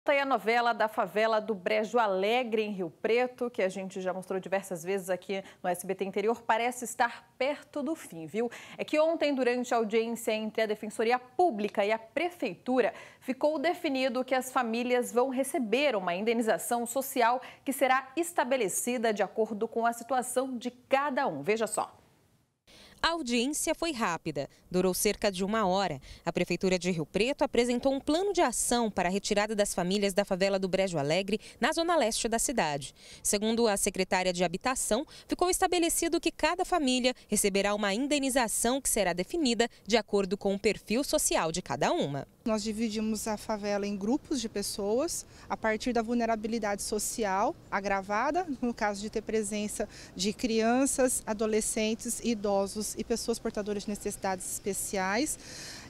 E tá a novela da favela do Brejo Alegre, em Rio Preto, que a gente já mostrou diversas vezes aqui no SBT Interior, parece estar perto do fim, viu? É que ontem, durante a audiência entre a Defensoria Pública e a Prefeitura, ficou definido que as famílias vão receber uma indenização social que será estabelecida de acordo com a situação de cada um. Veja só. A audiência foi rápida, durou cerca de uma hora. A Prefeitura de Rio Preto apresentou um plano de ação para a retirada das famílias da favela do Brejo Alegre, na zona leste da cidade. Segundo a secretária de Habitação, ficou estabelecido que cada família receberá uma indenização que será definida de acordo com o perfil social de cada uma. Nós dividimos a favela em grupos de pessoas a partir da vulnerabilidade social agravada, no caso de ter presença de crianças, adolescentes, idosos e pessoas portadoras de necessidades especiais.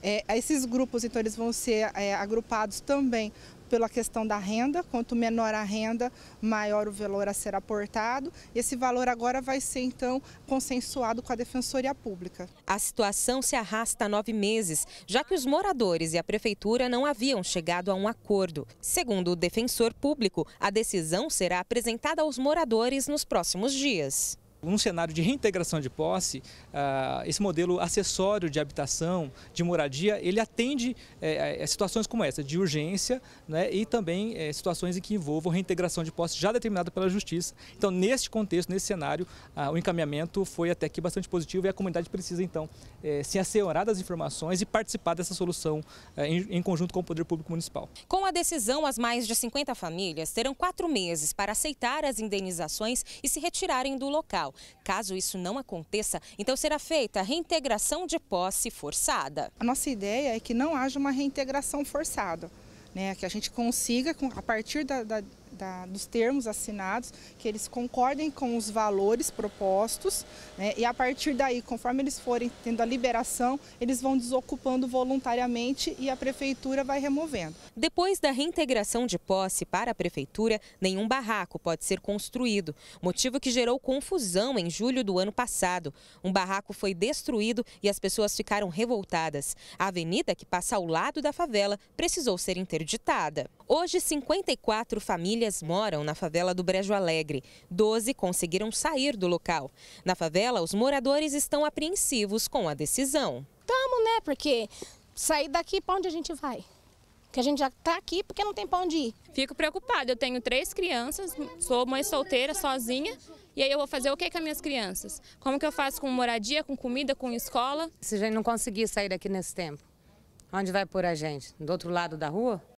É, esses grupos, então, eles vão ser é, agrupados também pela questão da renda, quanto menor a renda, maior o valor a ser aportado. Esse valor agora vai ser, então, consensuado com a Defensoria Pública. A situação se arrasta há nove meses, já que os moradores e a Prefeitura não haviam chegado a um acordo. Segundo o defensor público, a decisão será apresentada aos moradores nos próximos dias. Num cenário de reintegração de posse, ah, esse modelo acessório de habitação, de moradia, ele atende eh, a situações como essa, de urgência né, e também eh, situações em que envolvam reintegração de posse já determinada pela Justiça. Então, neste contexto, nesse cenário, ah, o encaminhamento foi até aqui bastante positivo e a comunidade precisa, então, eh, se asseorar das informações e participar dessa solução em conjunto com o Poder Público Municipal. Com a decisão, as mais de 50 famílias terão quatro meses para aceitar as indenizações e se retirarem do local. Federal. Caso isso não aconteça, então será feita a reintegração de posse forçada. A nossa ideia é que não haja uma reintegração forçada. Né, que a gente consiga, a partir da, da, da, dos termos assinados, que eles concordem com os valores propostos né, e a partir daí, conforme eles forem tendo a liberação, eles vão desocupando voluntariamente e a prefeitura vai removendo. Depois da reintegração de posse para a prefeitura, nenhum barraco pode ser construído, motivo que gerou confusão em julho do ano passado. Um barraco foi destruído e as pessoas ficaram revoltadas. A avenida que passa ao lado da favela precisou ser interditada. Hoje, 54 famílias moram na favela do Brejo Alegre. 12 conseguiram sair do local. Na favela, os moradores estão apreensivos com a decisão. Tamo, né? Porque sair daqui, para onde a gente vai? que a gente já está aqui porque não tem para onde ir. Fico preocupada, eu tenho três crianças, sou mãe solteira, sozinha, e aí eu vou fazer o que com as minhas crianças? Como que eu faço com moradia, com comida, com escola? Se a gente não conseguir sair daqui nesse tempo, onde vai pôr a gente? Do outro lado da rua?